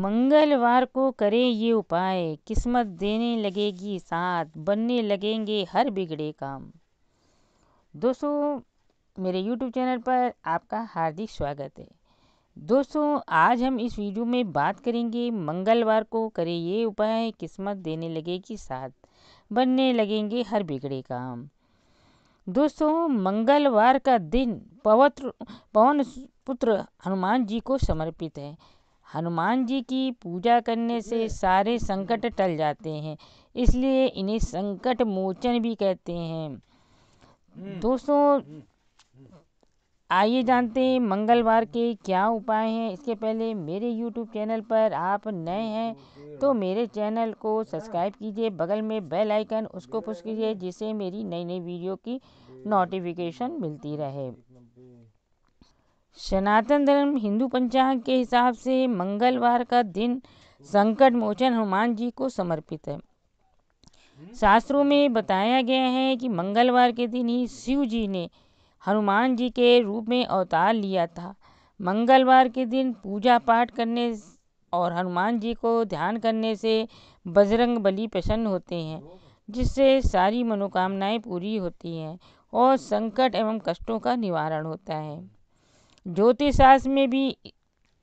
मंगलवार को करें ये उपाय किस्मत देने लगेगी साथ बनने लगेंगे हर बिगड़े काम दोस्तों मेरे यूट्यूब चैनल पर आपका हार्दिक स्वागत है दोस्तों आज हम इस वीडियो में बात करेंगे मंगलवार को करें ये उपाय किस्मत देने लगेगी साथ बनने लगेंगे हर बिगड़े काम दोस्तों मंगलवार का दिन पवित्र पवन पुत्र हनुमान जी को समर्पित है हनुमान जी की पूजा करने से हम्म। सारे हम्म। संकट टल जाते हैं इसलिए इन्हें संकट मोचन भी कहते हैं हम्म। दोस्तों आइए जानते हैं मंगलवार के क्या उपाय हैं इसके पहले मेरे यूट्यूब चैनल पर आप नए हैं तो मेरे चैनल को सब्सक्राइब कीजिए बगल में बेल आइकन उसको पुश कीजिए जिससे मेरी नई नई वीडियो की नोटिफिकेशन मिलती रहे सनातन धर्म हिंदू पंचांग के हिसाब से मंगलवार का दिन संकट मोचन हनुमान जी को समर्पित है शास्त्रों में बताया गया है कि मंगलवार के दिन ही शिव जी ने हनुमान जी के रूप में अवतार लिया था मंगलवार के दिन पूजा पाठ करने और हनुमान जी को ध्यान करने से बजरंग बली प्रसन्न होते हैं जिससे सारी मनोकामनाएं पूरी होती हैं और संकट एवं कष्टों का निवारण होता है ज्योतिष शास्त्र में भी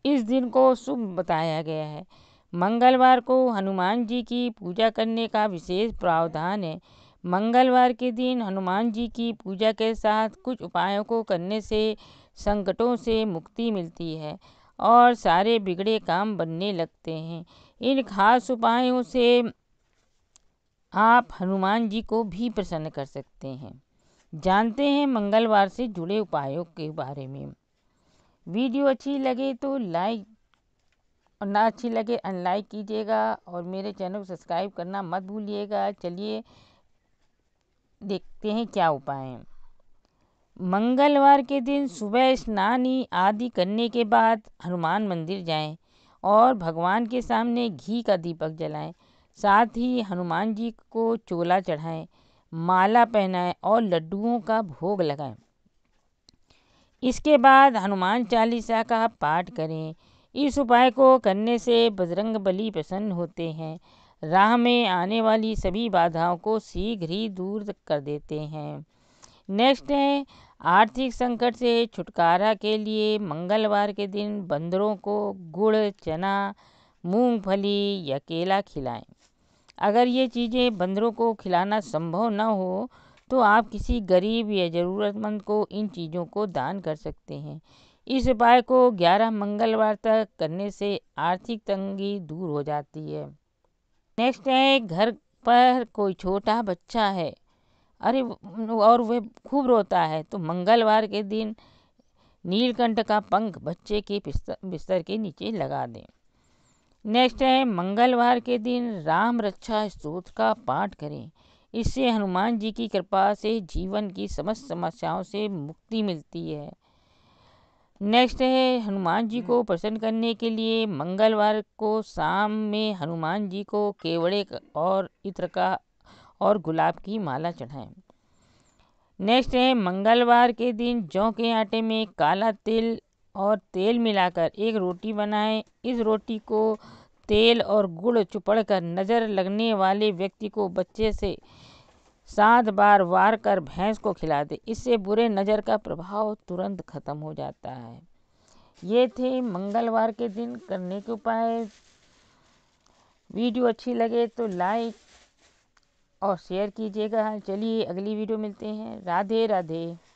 इस दिन को शुभ बताया गया है मंगलवार को हनुमान जी की पूजा करने का विशेष प्रावधान है मंगलवार के दिन हनुमान जी की पूजा के साथ कुछ उपायों को करने से संकटों से मुक्ति मिलती है और सारे बिगड़े काम बनने लगते हैं इन खास उपायों से आप हनुमान जी को भी प्रसन्न कर सकते हैं जानते हैं मंगलवार से जुड़े उपायों के बारे में वीडियो अच्छी लगे तो लाइक और ना अच्छी लगे अनलाइक कीजिएगा और मेरे चैनल को सब्सक्राइब करना मत भूलिएगा चलिए देखते हैं क्या उपाय हैं मंगलवार के दिन सुबह स्नान आदि करने के बाद हनुमान मंदिर जाएं और भगवान के सामने घी का दीपक जलाएं साथ ही हनुमान जी को चोला चढ़ाएं माला पहनाएं और लड्डुओं का भोग लगाएं इसके बाद हनुमान चालीसा का पाठ करें इस उपाय को करने से बजरंग बली प्रसन्न होते हैं राह में आने वाली सभी बाधाओं को शीघ्र ही दूर कर देते हैं नेक्स्ट है आर्थिक संकट से छुटकारा के लिए मंगलवार के दिन बंदरों को गुड़ चना मूंगफली या केला खिलाएं अगर ये चीज़ें बंदरों को खिलाना संभव न हो तो आप किसी गरीब या ज़रूरतमंद को इन चीज़ों को दान कर सकते हैं इस उपाय को ग्यारह मंगलवार तक करने से आर्थिक तंगी दूर हो जाती है नेक्स्ट है घर पर कोई छोटा बच्चा है अरे और वह खूब रोता है तो मंगलवार के दिन नीलकंठ का पंख बच्चे के बिस्तर के नीचे लगा दें नेक्स्ट है मंगलवार के दिन राम रक्षा स्त्रोत का पाठ करें इससे हनुमान जी की कृपा से जीवन की समस्त समस्याओं से मुक्ति मिलती है नेक्स्ट है हनुमान जी को प्रसन्न करने के लिए मंगलवार को शाम में हनुमान जी को केवड़े और इत्र का और गुलाब की माला चढ़ाएं नेक्स्ट है मंगलवार के दिन जौ के आटे में काला तिल और तेल मिलाकर एक रोटी बनाएं इस रोटी को तेल और गुड़ चुपड़ कर नजर लगने वाले व्यक्ति को बच्चे से सात बार वार कर भैंस को खिला दे इससे बुरे नज़र का प्रभाव तुरंत खत्म हो जाता है ये थे मंगलवार के दिन करने के उपाय वीडियो अच्छी लगे तो लाइक और शेयर कीजिएगा चलिए अगली वीडियो मिलते हैं राधे राधे